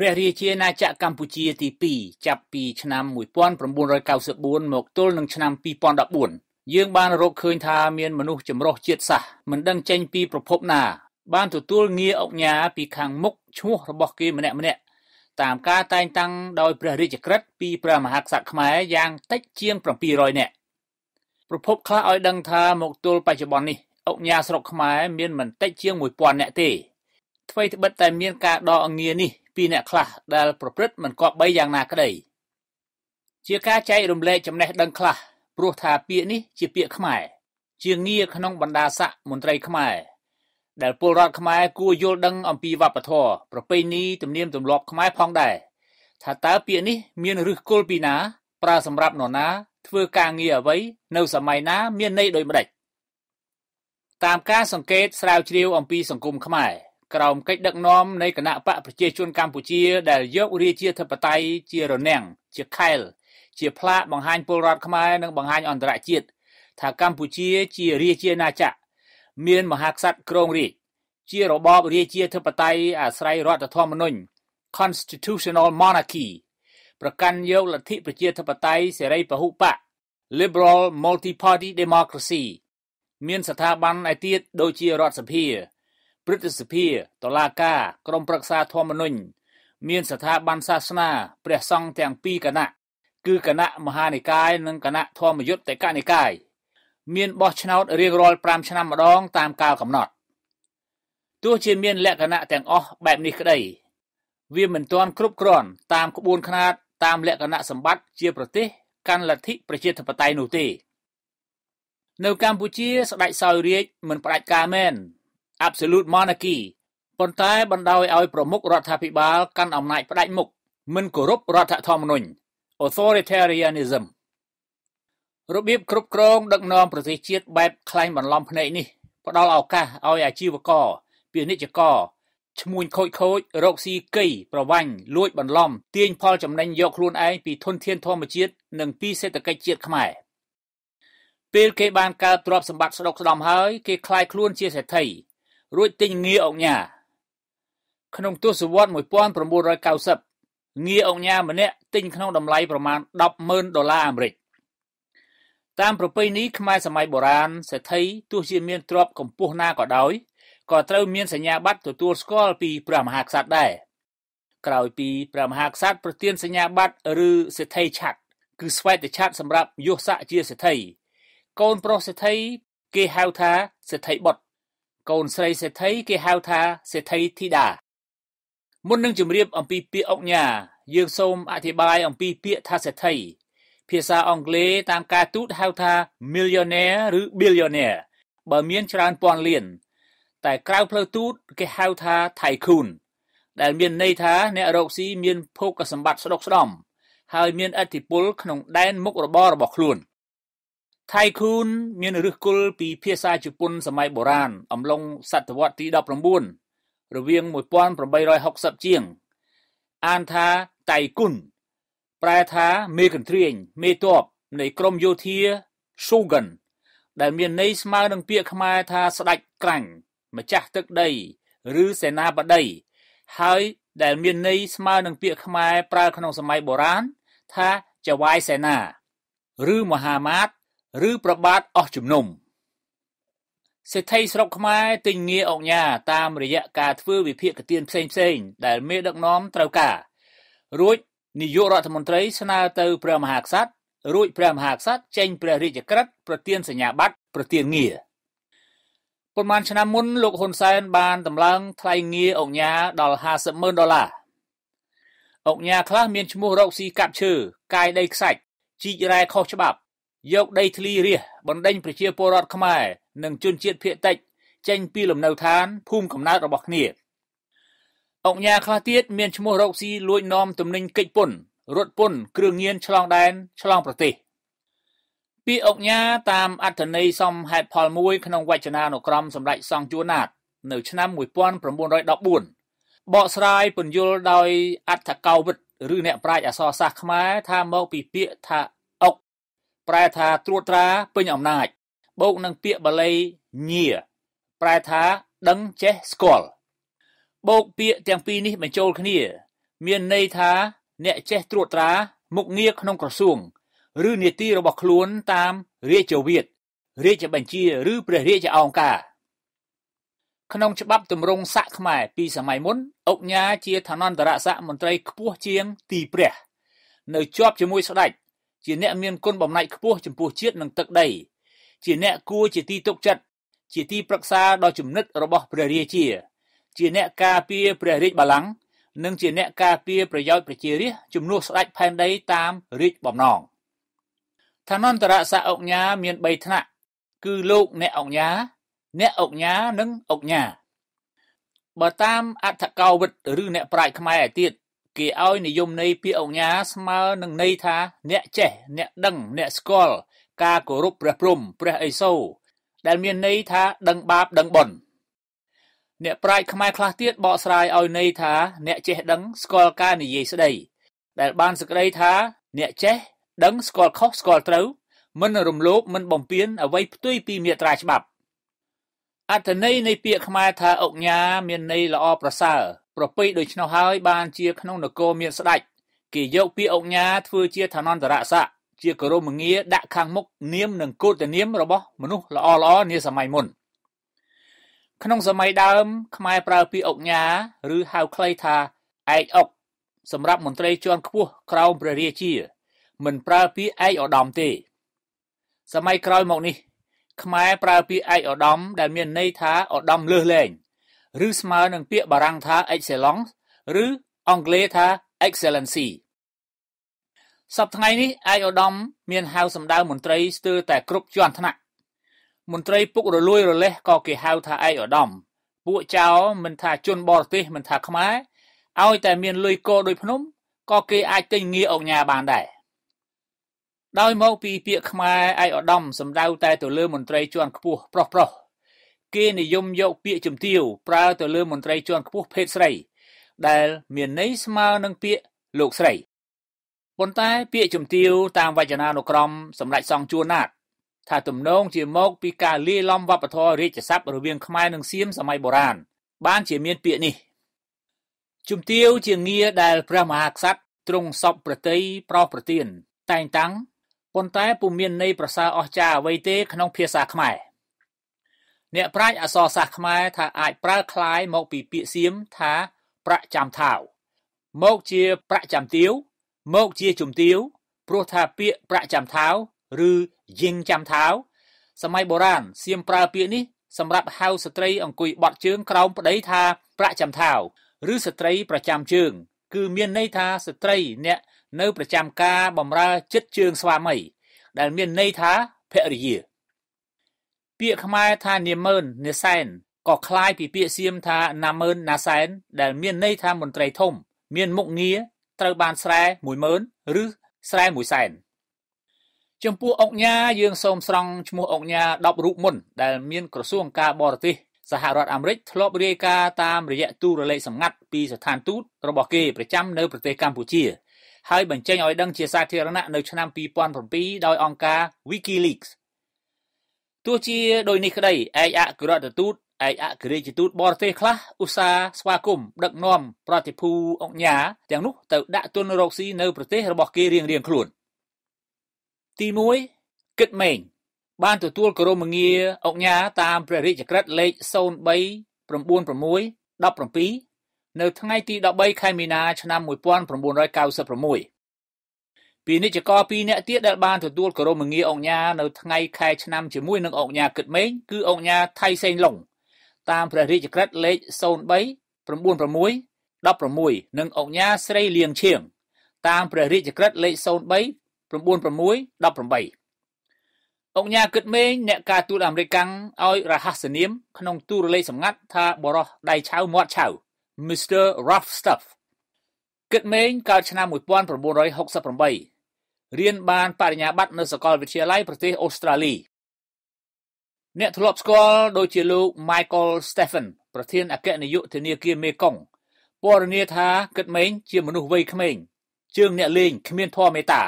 ព្រះរាជាណាចក្រកម្ពុជាទី2ចាប់ពីឆ្នាំ1994មកទល់នឹងឆ្នាំ2014យើងបានរកឃើញថាមានមនុស្សចម្រុះជាតិសាសន៍មិនដឹងចេញពីប្រភពណាបានទទួលងារអុកញ៉ាពីខាងមុខឈ្មោះរបស់គេម្នាក់ម្នាក់តាមការតែងតាំងដោយព្រះរាជក្រឹត្យពីព្រះមហាក្សត្រខ្មែរយ៉ាងតិចជាង700នាក់ប្រភពខ្លះឲ្យដឹងថាមកទល់បច្ចុប្បន្ននេះអុកញ៉ាស្រុកខ្មែរមានមិនតិចជាង1000នាក់ទេអ្វីត្បិតតែមានការដកងារនេះពីអ្នកខ្លះដែលប្រព្រឹត្តមិនគប្បីយ៉ាងណាក្តីជាការចែករំលែកចំណេះដឹងខ្លះព្រោះថាពាក្យនេះជាពាក្យខ្មែរជាងារក្នុងបណ្ដាស័កមន្ត្រីខ្មែរដែលពលរដ្ឋខ្មែរគួរយល់ដឹង អំពីវប្បធម៌ប្រពៃណីទំនៀមទម្លាប់ខ្មែរផងដែរថាតើពាក្យនេះមានឫសគល់ពីណាប្រើសម្រាប់នរណា ធ្វើការងារអ្វីនៅសម័យណាមានន័យដូចម្ដេចតាមការសង្កេតស្រាវជ្រាវអំពីសង្គមខ្មែរក្រោមកិច្ចដឹកនាំនៃគណៈបកប្រជាជនកម្ពុជាដែលយក រាជាធិបតេយ្យជារនាំងជាខែលជា ផ្លាកបង្ហាញពលរដ្ឋខ្មែរនិងបង្ហាញអន្តរជាតិថាកម្ពុជាជារាជាណាចក្រមាន មហាក្សត្រគ្រងរាជជារបបរាជាធិបតេយ្យអាស្រ័យរដ្ឋធម្មនុញ្ញ Constitutional Monarchy ប្រកាន់យកលទ្ធិប្រជាធិបតេយ្យសេរីពហុបក Liberal Multi-Party Democracy មាន ស្ថាប័នឯទៀតដូចជារដ្ឋសភាព្រឹទ្ធសភាតឡាកាក្រមប្រឹក្សាធម្មនុញ្ញមាន ស្ថាប័នសាសនាព្រះសង្ឃទាំងពីរគណៈគឺគណៈមហានិកាយនិងគណៈធម្មយុត្តិកនិកាយមានបោះឆ្នោតរៀងរាល់5ឆ្នាំម្ដងតាមកាលកំណត់ទោះជាមានលក្ខណៈទាំងអស់បែបនេះក្តី វាមិនទាន់គ្រប់គ្រាន់តាមក្បួនខ្នាតតាមលក្ខណៈសម្បត្តិជាប្រទេសកាន់លទ្ធិ ប្រជាធិបតេយ្យនោះទេនៅកម្ពុជាស្ដេចសោយរាជមិនផ្ដាច់ការមែន absolute monarchy ប៉ុន្តែ បណ្ដោយឲ្យប្រមុខរដ្ឋាភិបាលកាន់អំណាចផ្ដាច់មុខមិនគោរពរដ្ឋធម្មនុញ្ញ authoritarianism របៀបគ្រប់គ្រង ដឹកនាំប្រទេសជាតិបែបខ្លែងបន្លំភ្នែកនេះផ្ដល់ឱកាសឲ្យអាជីវករពាណិជ្ជករឈ្មួញខូចខូចរកស៊ីកៃប្រវាញ់លួចបន្លំទាញផលចំណេញយកខ្លួនឯងពីធនធានធម្មជាតិនិងពីសេដ្ឋកិច្ចជាតិខ្មែរពេលគេបានកើតទ្រព្យសម្បត្តិស្ដុកស្ដម្ភហើយគេคลายខ្លួនជាសេដ្ឋីរួចទិញងារអង្គញាក្នុងទសវត្ស1990ងារអង្គញាម្នាក់ទិញក្នុងតម្លៃប្រមាណ100000ដុល្លារអាមេរិកតាមប្រពៃណីខ្មែរសម័យបុរាណសេដ្ឋីទោះជាមានទ្រព្យកម្ពស់ណាក៏ដោយក៏ត្រូវមានសញ្ញាបត្រទទួលស្គាល់ពីព្រះមហាក្សត្រដែរក្រោយពីព្រះមហាក្សត្រប្រទានសញ្ញាបត្រឬសេដ្ឋីឆ័ត្រគឺស្វេតឆ័ត្រសម្រាប់យុស័កជាសេដ្ឋីកូនប្រុសសេដ្ឋីគេហៅថាសេដ្ឋីបុត្រកូនស្រីសេដ្ឋីគេហៅថាសេដ្ឋីធីតាមុននឹងជម្រាប អំពីពាក្យអុកញ៉ាយើងសូមអធិប្បាយអំពីពាក្យថាសេដ្ឋីភាសាអង់គ្លេសតាម ការទូតហៅថា millionaire ឬ billionaire បើមានច្រើនពាន់លាន តែក្រៅផ្លូវទូត គេហៅថា tycoon ដែលមានន័យថាអ្នករកស៊ីមានភោគសម្បត្តិស្ដុកស្ដម្ភហើយមានអធិបុលក្នុង ដែនមុខរបររបស់ខ្លួន។ថៃខូនមានឫសគល់ពីភាសាជប៉ុនសម័យបុរាណអំឡុងសតវត្សទី19រវាង1860ជាងអានថាតៃគុណប្រែថាមេកន្ទ្រាញមេតបនៃក្រមយោធា Shogun ដែលមានន័យស្មើនឹងពាក្យខ្មែរថាស្ដេចក្រាញ់ម្ចាស់ទឹកដី ឬសេនាបតីហើយដែលមានន័យស្មើនឹងពាក្យខ្មែរប្រើក្នុងសម័យបុរាណថាចវាយសេនាឬមហាម៉ាតឬប្របាទអស់ជំនុំសេដ្ឋីស្រុកខ្មែរទិញងារអង្គញាតាមរយៈការធ្វើវិភាកទានផ្សេងផ្សេងដែលមេដឹកនាំត្រូវការរួចនាយករដ្ឋមន្ត្រីស្នើទៅ ព្រះមហាក្សត្ររួចព្រះមហាក្សត្រចេញព្រះរាជក្រឹត្យប្រទានសញ្ញាបត្រប្រទានងារប៉ុន្មានឆ្នាំមុនលោកហ៊ុនសែនបានតម្លើងថ្លៃងារអង្គញាដល់50ម៉ឺនដុល្លារអង្គញាខ្លះមានឈ្មោះរកស៊ីកាប់ឈើកាយដីខ្សាច់ជីករ៉ែខុសច្បាប់យកដីធ្លីរាសបណ្ដេញប្រជាពលរដ្ឋខ្មែរនិងជនជាតិភៀតតិចចេញពីលំនៅឋានភូមិកំណើតរបស់គ្នាអង្គការខ្លះទៀតមានឈ្មោះរកស៊ីលួចនាំទំនិញកិច្ចពុន រត់ពុន គ្រឿងញៀនឆ្លងដែនឆ្លងប្រទេសពីអង្គការតាមអត្ថន័យសមហេតុផលមួយក្នុងវចនានុក្រមសម្ដេចសង្ឃជួនណាត នៅ ឆ្នាំ1914បកស្រាយពន្យល់ដោយអត្ថកោវិតឬអ្នកប្រាជ្ញអក្សរសាស្ត្រខ្មែរថាមកពីពាក្យថាប្រែថាត្រួតត្រាពេញអំណាច បូកនឹងពាក្យបាលីញាប្រែថាដឹងចេះស្គាល់បូកពាក្យទាំងពីរនេះបញ្ចូលគ្នា មានន័យថា អ្នកចេះ ត្រួតត្រាមុខងារក្នុងក្រសួងឬនីតិរបស់ខ្លួនតាមរាជវិធរាជបញ្ជាឬព្រះរាជអង្ការក្នុងច្បាប់ទម្រង់ស័កខ្មែរពីសម័យមុនអុកញ៉ាជាឋានន្តរស័កមន្ត្រីខ្ពស់ជាងទីព្រះ នៅជាប់ជាមួយស្ដេចជាអ្នកមានគុណបំណាច់ខ្ពស់ចំពោះជាតិនិងទឹកដី ជាអ្នកគួរជាទីទុកចិត្តជាទីប្រឹក្សាដ៏ជំនិតរបស់ព្រះរាជា ជាអ្នកការពារព្រះរាជបល្ល័ង្កនិងជាអ្នកការពារប្រយោជន៍ប្រជារាស្ត្រជំនួសស្ដេចផែនដីតាមរាជបំណងឋានន្តរស័ក្តិអង្គញាមាន3ថ្នាក់គឺលោកអ្នកអង្គញា អ្នកអង្គញានិងអង្គញាបើតាមអត្ថកោវិតឬអ្នកប្រាជ្ញខ្មែរទៀតគេឲ្យនិយមន័យពាក្យអង្ញាស្មើនឹងន័យថាអ្នកចេះអ្នកដឹងអ្នកស្គាល់ការគោរពព្រះព្រំព្រះឥសូរដែលមានន័យថាដឹងបាបដឹងបុណ្យអ្នកប្រាជ្ញខ្មែរខ្លះទៀតបកស្រាយឲ្យន័យថាអ្នកចេះដឹងស្គាល់ការនិយាយស្ដី ដែល បានសេចក្តីថាអ្នកចេះដឹងស្គាល់ខុសស្គាល់ត្រូវ មិនរំលោភមិន បំពានអ្វីផ្ទុយពីមេត្រាច្បាប់អត្ថន័យនៃពាក្យខ្មែរថាអុកញ៉ាមានន័យល្អប្រសើរប្រពៃដូច្នោះហើយបានជាក្នុងនគរមានស្ដេចគេយកពាក្យអង្គញាធ្វើជាឋានន្តរស័ក្តិជាគោរមងារដាក់ខាងមុខនាមនិងគោតនាមរបស់មនុស្សល្អល្អនាសម័យមុនក្នុងសម័យដើម ខ្មែរប្រើពាក្យអង្គញាឬហៅខ្លីថាឯកអុកសម្រាប់មន្ត្រីជាន់ខ្ពស់ក្រោមព្រះរាជា មិនប្រើពាក្យឯកឧត្តមទេ សម័យក្រោយមកនេះ ខ្មែរប្រើពាក្យឯកឧត្តមដែលមានន័យថាឧត្តមលើសលែង។ឬស្មើនឹងពាក្យបារាំងថា excellence ឬអង់គ្លេសថា excellency សប្តាហ៍នេះឯកឧត្តមមានហៅ សម្ដៅមន្ត្រីស្ទើរតែគ្រប់ជាន់ថ្នាក់មន្ត្រីពុករលួយរលេះក៏គេហៅថាឯកឧត្តមពួកចៅមិនថាជនបរទេសមិនថាខ្មែរឲ្យតែមានលុយកោដោយភ្នំក៏គេអាចទិញងារអង្គញាបានដែរដោយមកពីពាក្យខ្មែរឯកឧត្តមសម្ដៅតែទៅលើមន្ត្រីជាន់ខ្ពស់ប្រុសប្រុសគេនិយមយក ពាក្យជំទាវប្រើ ទៅលើ មន្ត្រីជាន់ខ្ពស់ភេទស្រី ដែល មានន័យស្មើនឹងពាក្យលោកស្រីប៉ុន្តែ ពាក្យជំទាវតាមវចនានុក្រមសម្ដេចសង្ឃជួនណាតថាទំនងជាមក ពីការលាយឡំវប្បធម៌រាជស័ព្ទរវាងខ្មែរនិងសៀមសម័យបុរាណបានជាមានពាក្យនេះជំទាវជាងារដែលព្រះមហាក្សត្រទ្រង់សពប្រតិយប្រោសប្រទៀនតែងតាំងប៉ុន្តែពុំមានន័យប្រសើរអស្ចារ្យអ្វីទេក្នុងភាសាខ្មែរអ្នកប្រាជ្ញអក្សរសាស្ត្រខ្មែរថាអាចប្រើคล้ายមកពីពាក្យសៀមថាប្រាក់ចាំថាវមកជាប្រាក់ចាំទាវមកជាជំទាវព្រោះថាពាក្យប្រាក់ចាំថាវឬយិងចាំថាវសម័យបុរាណសៀមប្រើពាក្យនេះសម្រាប់ហៅស្ត្រីអង្គុយបត់ជើងក្រោមប្តីថាប្រាក់ចាំថាវឬស្ត្រីប្រចាំជើងគឺមានន័យថាស្ត្រីអ្នកនៅប្រចាំការបំរើចិត្តជើងស្វាមីដែលមានន័យថាភរិយាពាក្យខ្មែរថានាម៉ឺននាសែនក៏คล้ายពីពាក្យសៀមថាណាម៉ឺនណាសែនដែលមានន័យថាមន្ត្រីធំ មានមុខងារត្រូវបានស្រែ10000ឬស្រែ1សែនចំពោះអង្គការយើងសូមស្រង់ឈ្មោះអង្គការ10រូបមុនដែលមានក្រសួងការបរទេសសហរដ្ឋអាមេរិកធ្លាប់រាយការណ៍តាមរយៈទូរលេខសម្ងាត់ពីស្ថានទូតរបស់គេប្រចាំនៅប្រទេសកម្ពុជា ហើយបញ្ចេញឲ្យដឹងជាសាធារណៈនៅឆ្នាំ2007ដោយអង្គការ WikiLeaks ទោះជាដោយនេះក្តីឯកអគ្គរដ្ឋទូតឯកអគ្គរាជទូតបរទេសខ្លះឧស្សាហ៍ស្វាគមន៍ដឹកនាំប្រតិភូអង្គញាទាំងនោះទៅដាក់ទុនរកស៊ីនៅប្រទេសរបស់គេរៀងៗខ្លួនទី1គិតម៉េងបានទទួលក្រមងារអង្គញាតាមព្រះរាជក្រឹត្យលេខ039617នៅថ្ងៃទី13ខែមីនាឆ្នាំ1996ពាណិជ្ជករ2នាក់ទៀតដែលបានទទួលគោរមងារអង្គញានៅថ្ងៃខែឆ្នាំជាមួយនឹងអង្គញាគិតមេងគឺអង្គញាថៃសេងឡុងតាមព្រះរាជក្រឹត្យលេខ03 96 16និងអង្គញាស្រីលៀងឈៀងតាមព្រះរាជក្រឹត្យលេខ03 96 18អង្គញាគិតមេងអ្នកការទូតអាមេរិកឲ្យរហស្សនាមក្នុងទូរលេខសម្ងាត់ថាបរោះដៃឆៅមាត់ឆៅ Mr. Rough Stuff គិតមេងកើតឆ្នាំ1968រៀនបានបរិញ្ញាបត្រនៅសាកលវិទ្យាល័យប្រទេសអូស្ត្រាលីអ្នកធ្លាប់ស្គាល់ដូចជាលោក Michael Stephen ប្រធានអគ្គនាយកធនាគារមេកុងពណ៌នាថាគិតម៉េងជាមនុស្សវ័យក្មេង ជើងអ្នកលេងគ្មានធម៌មេត្តា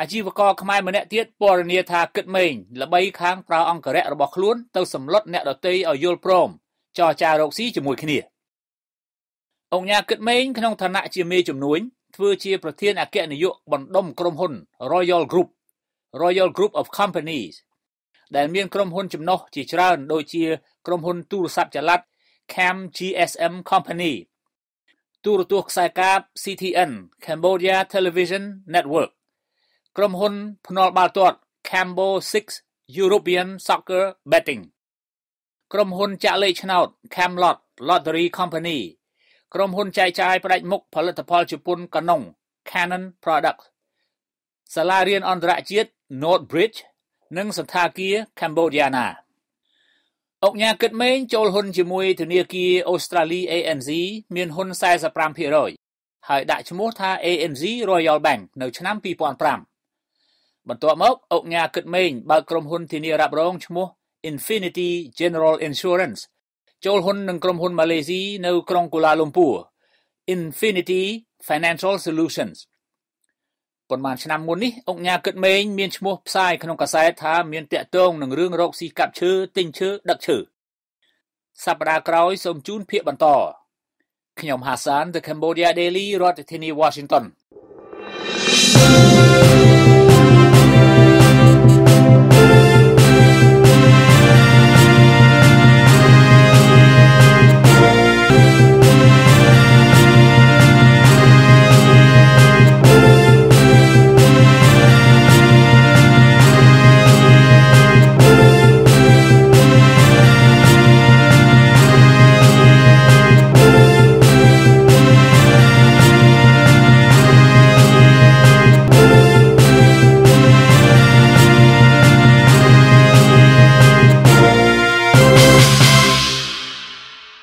អាជីវករខ្មែរម្នាក់ទៀតពណ៌នាថាគិតម៉េងល្បីខាងប្រើអង្គរៈរបស់ខ្លួនទៅសម្លុតអ្នកដតីឲ្យយល់ព្រមចរចារកស៊ីជាមួយគ្នាអង្គញាគិតម៉េងក្នុងឋានៈជាមេជំនួញធ្វើជាប្រធានអគ្គនាយកបណ្ដុំក្រុមហ៊ុន Royal Group Royal Group of Companies ដែលមានក្រុមហ៊ុនចំណុះជាច្រើនដូចជា ក្រុមហ៊ុនទូរស័ព្ទចល័ត Cam GSM Company ទូរទស្សន៍ខ្សែកាប CTN Cambodia Television Network ក្រុមហ៊ុនភ្នាល់បាល់ទាត់ Cambo 6 European Soccer Betting ក្រុមហ៊ុនចាក់លេខឆ្នោត Camlot Lottery Company ក្រុមហ៊ុនចែកចាយផ្ដាច់មុខផលិតផលជប៉ុន Canon Canon Products សាលារៀនអន្តរជាតិ Northbridge និងសន្តាគារ Cambodiana អង្គការគិតមេងចូលហ៊ុនជាមួយធនាគារអូស្ត្រាលី ANZ មានហ៊ុន45%ហើយដាក់ឈ្មោះថា ANZ Royal Bank នៅឆ្នាំ2005បន្ទាប់មកអង្គការគិតមេងបើកក្រុមហ៊ុនធានារ៉ាប់រងឈ្មោះ Infinity General Insurance ចូលហ៊ុននឹងក្រុមហ៊ុនម៉ាឡេស៊ីនៅក្រុងកូឡាលំពួរ Infinity Financial Solutions ប៉ុន្មានឆ្នាំមុននេះអង្គការគិតមេងមានឈ្មោះផ្សាយក្នុងកាសែតថាមានតាក់ទងនឹងរឿងរកស៊ីកាប់ឈើទិញឈើដឹកឈើសប្តាហ៍ក្រោយសូមជូនភាគបន្តខ្ញុំហាសាន The Cambodia Daily រដ្ឋធានី Washington thank you